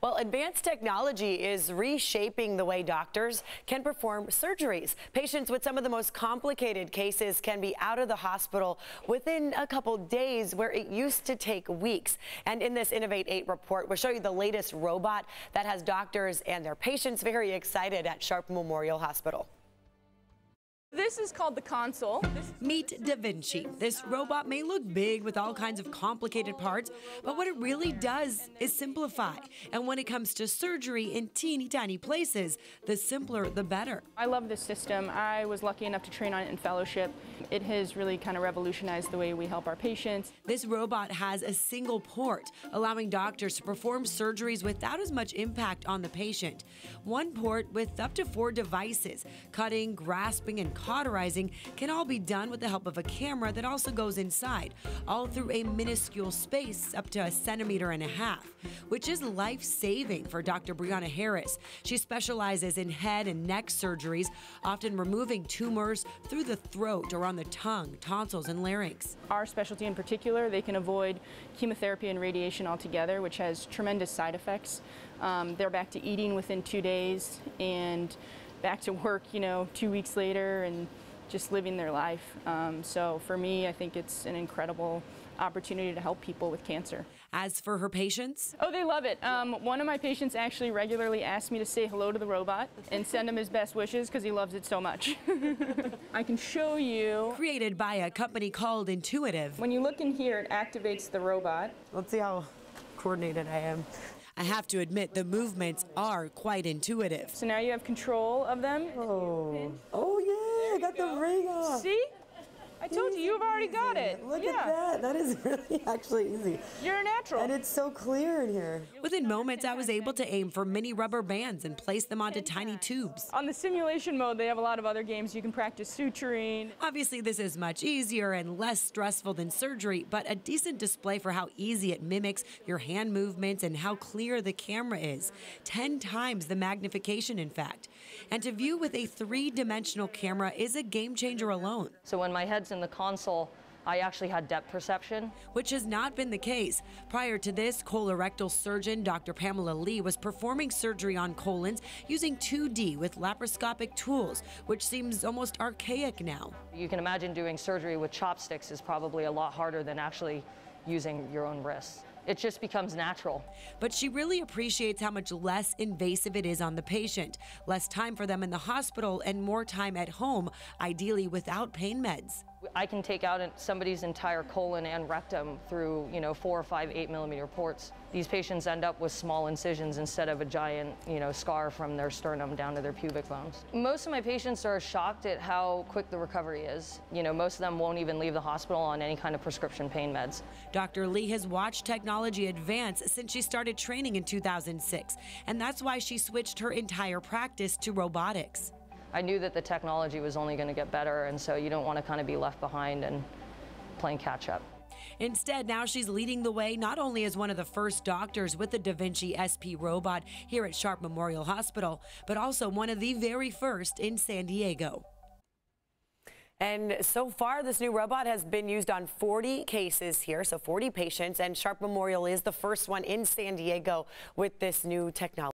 Well, advanced technology is reshaping the way doctors can perform surgeries. Patients with some of the most complicated cases can be out of the hospital within a couple days where it used to take weeks. And in this Innovate 8 report, we'll show you the latest robot that has doctors and their patients very excited at Sharp Memorial Hospital. This is called the console. Meet Da Vinci. This robot may look big with all kinds of complicated parts, but what it really does is simplify. And when it comes to surgery in teeny tiny places, the simpler the better. I love this system. I was lucky enough to train on it in fellowship. It has really kind of revolutionized the way we help our patients. This robot has a single port, allowing doctors to perform surgeries without as much impact on the patient. One port with up to four devices, cutting, grasping, and cauterizing can all be done with the help of a camera that also goes inside, all through a minuscule space up to a centimeter and a half, which is life saving for Dr. Brianna Harris. She specializes in head and neck surgeries, often removing tumors through the throat or on the tongue, tonsils, and larynx. Our specialty in particular, they can avoid chemotherapy and radiation altogether, which has tremendous side effects. Um, they're back to eating within two days and back to work, you know, two weeks later and just living their life. Um, so for me, I think it's an incredible opportunity to help people with cancer. As for her patients? Oh, they love it. Um, one of my patients actually regularly asks me to say hello to the robot and send him his best wishes because he loves it so much. I can show you. Created by a company called Intuitive. When you look in here, it activates the robot. Let's see how coordinated I am. I have to admit the movements are quite intuitive. So now you have control of them. Oh, oh yeah, I got go. the ring off. See? I told you, you've already got it. Look yeah. at that. That is really actually easy. You're a natural. And it's so clear in here. Within moments, I was able to aim for mini rubber bands and place them onto tiny tubes. On the simulation mode, they have a lot of other games. You can practice suturing. Obviously, this is much easier and less stressful than surgery, but a decent display for how easy it mimics your hand movements and how clear the camera is. 10 times the magnification, in fact. And to view with a three dimensional camera is a game changer alone. So when my head in the console, I actually had depth perception. Which has not been the case. Prior to this, colorectal surgeon Dr. Pamela Lee was performing surgery on colons using 2D with laparoscopic tools, which seems almost archaic now. You can imagine doing surgery with chopsticks is probably a lot harder than actually using your own wrists it just becomes natural. But she really appreciates how much less invasive it is on the patient. Less time for them in the hospital and more time at home, ideally without pain meds. I can take out somebody's entire colon and rectum through, you know, four or five eight millimeter ports. These patients end up with small incisions instead of a giant, you know, scar from their sternum down to their pubic bones. Most of my patients are shocked at how quick the recovery is. You know, most of them won't even leave the hospital on any kind of prescription pain meds. Dr. Lee has watched technology advance since she started training in 2006, and that's why she switched her entire practice to robotics. I knew that the technology was only going to get better, and so you don't want to kind of be left behind and playing catch up. Instead, now she's leading the way not only as one of the first doctors with the Da Vinci SP robot here at Sharp Memorial Hospital, but also one of the very first in San Diego. And so far, this new robot has been used on 40 cases here, so 40 patients, and Sharp Memorial is the first one in San Diego with this new technology.